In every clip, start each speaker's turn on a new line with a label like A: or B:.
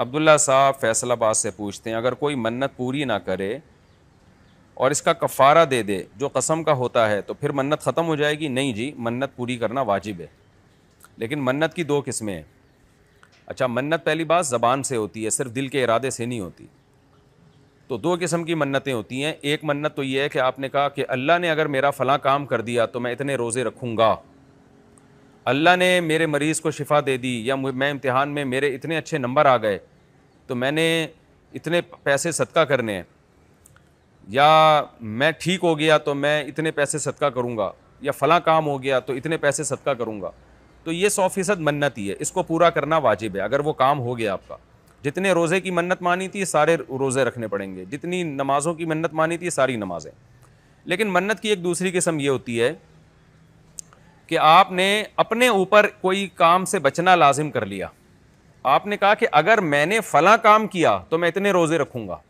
A: अब्दुल्ला साहब फैसलाबाद से पूछते हैं अगर कोई मन्नत पूरी ना करे और इसका कफ़ारा दे दे जो कसम का होता है तो फिर मन्नत ख़त्म हो जाएगी नहीं जी मन्नत पूरी करना वाजिब है लेकिन मन्नत की दो किस्में हैं अच्छा मन्नत पहली बात ज़बान से होती है सिर्फ दिल के इरादे से नहीं होती तो दो किस्म की मन्नतें होती हैं एक मन्नत तो ये है कि आपने कहा कि अल्लाह ने अगर मेरा फ़लाँ काम कर दिया तो मैं इतने रोज़े रखूँगा अल्लाह ने मेरे मरीज़ को शिफा दे दी या मैं इम्तहान में मेरे इतने अच्छे नंबर आ गए तो मैंने इतने पैसे सदका करने हैं या मैं ठीक हो गया तो मैं इतने पैसे सदका करूँगा या फ़लाँ काम हो गया तो इतने पैसे सदका करूँगा तो ये सौ फ़ीसद मन्नत ही है इसको पूरा करना वाजिब है अगर वो काम हो गया आपका जितने रोज़े की मन्नत मानी थी सारे रोज़े रखने पड़ेंगे जितनी नमाज़ों की मन्नत मानी थी सारी नमाज़ें लेकिन मन्नत की एक दूसरी किस्म ये होती है कि आपने अपने ऊपर कोई काम से बचना लाजिम कर लिया आपने कहा कि अगर मैंने फ़ला काम किया तो मैं इतने रोज़े रखूँगा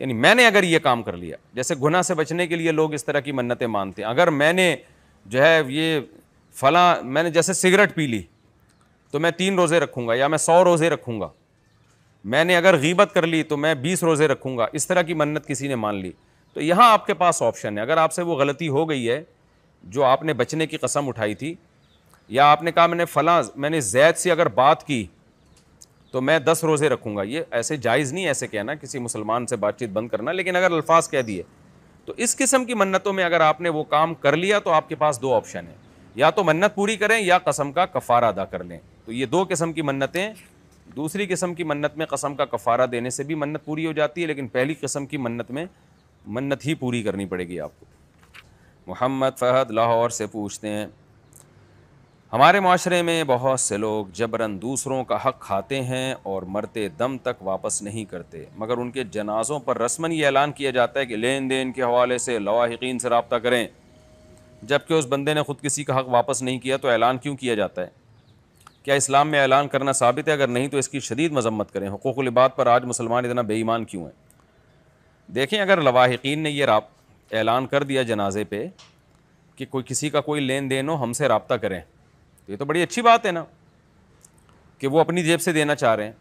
A: यानी मैंने अगर ये काम कर लिया जैसे गुना से बचने के लिए लोग इस तरह की मन्नतें मानते हैं अगर मैंने जो है ये फ़ला मैंने जैसे सिगरेट पी ली तो मैं तीन रोज़े रखूँगा या मैं सौ रोज़े रखूँगा मैंने अगर गीबत कर ली तो मैं बीस रोज़े रखूँगा इस तरह की मन्नत किसी ने मान ली तो यहाँ आपके पास ऑप्शन है अगर आपसे वो गलती हो गई है जो आपने बचने की कसम उठाई थी या आपने कहा मैंने फ़लाँ मैंने जैद से अगर बात की तो मैं दस रोज़े रखूँगा ये ऐसे जायज़ नहीं ऐसे कहना किसी मुसलमान से बातचीत बंद करना लेकिन अगर अल्फाज कह दिए तो इस किस्म की मन्नतों में अगर आपने वो काम कर लिया तो आपके पास दो ऑप्शन हैं या तो मन्नत पूरी करें या कसम का कफ़ारा अदा कर लें तो ये दो किस्म की मन्नतें दूसरी किस्म की मन्नत में कसम का कफ़ारा देने से भी मन्नत पूरी हो जाती है लेकिन पहली किस्म की मन्नत में मन्नत ही पूरी करनी पड़ेगी आपको मोहम्मद फ़हद लाहौर से पूछते हैं हमारे माशरे में बहुत से लोग जबरन दूसरों का हक खाते हैं और मरते दम तक वापस नहीं करते मगर उनके जनाज़ों पर रस्मन ये ऐलान किया जाता है कि लेन देन के हवाले से लवाहिकीन से रबता करें जबकि उस बंदे ने ख़ुद किसी का हक वापस नहीं किया तो ऐलान क्यों किया जाता है क्या इस्लाम में ऐलान करना साबित है अगर नहीं तो इसकी शदीद मजम्मत करें हकूक़ुलबात पर आज मुसलमान इतना बेईमान क्यों हैं देखें अगर लवाहिकीन ने यह ऐलान कर दिया जनाजे पे कि कोई किसी का कोई लेन देन हो हमसे रबता करें तो ये तो बड़ी अच्छी बात है ना कि वो अपनी जेब से देना चाह रहे हैं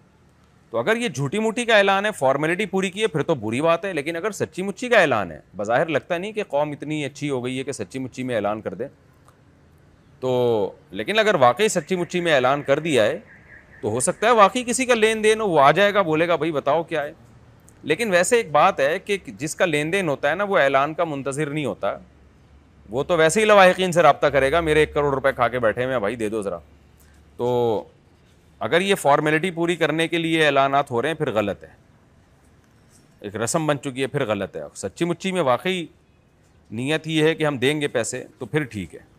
A: तो अगर ये झूठी मूठी का ऐलान है फॉर्मेलिटी पूरी की है फिर तो बुरी बात है लेकिन अगर सच्ची मुच्ची का ऐलान है बाहिर लगता नहीं कि कौम इतनी अच्छी हो गई है कि सच्ची मुच्ची में ऐलान कर दें तो लेकिन अगर वाकई सच्ची मुच्ची में ऐलान कर दिया है तो हो सकता है वाकई किसी का लेन देन हो वो आ जाएगा बोलेगा भाई बताओ क्या है लेकिन वैसे एक बात है कि जिसका लेन देन होता है ना वो ऐलान का मुंतजर नहीं होता वो तो वैसे ही लवाकिन से रबता करेगा मेरे एक करोड़ रुपए खा के बैठे हुए हैं भाई दे दो ज़रा तो अगर ये फॉर्मेलिटी पूरी करने के लिए ऐलानात हो रहे हैं फिर गलत है एक रस्म बन चुकी है फिर गलत है सच्ची मुच्ची में वाकई नीयत ये है कि हम देंगे पैसे तो फिर ठीक है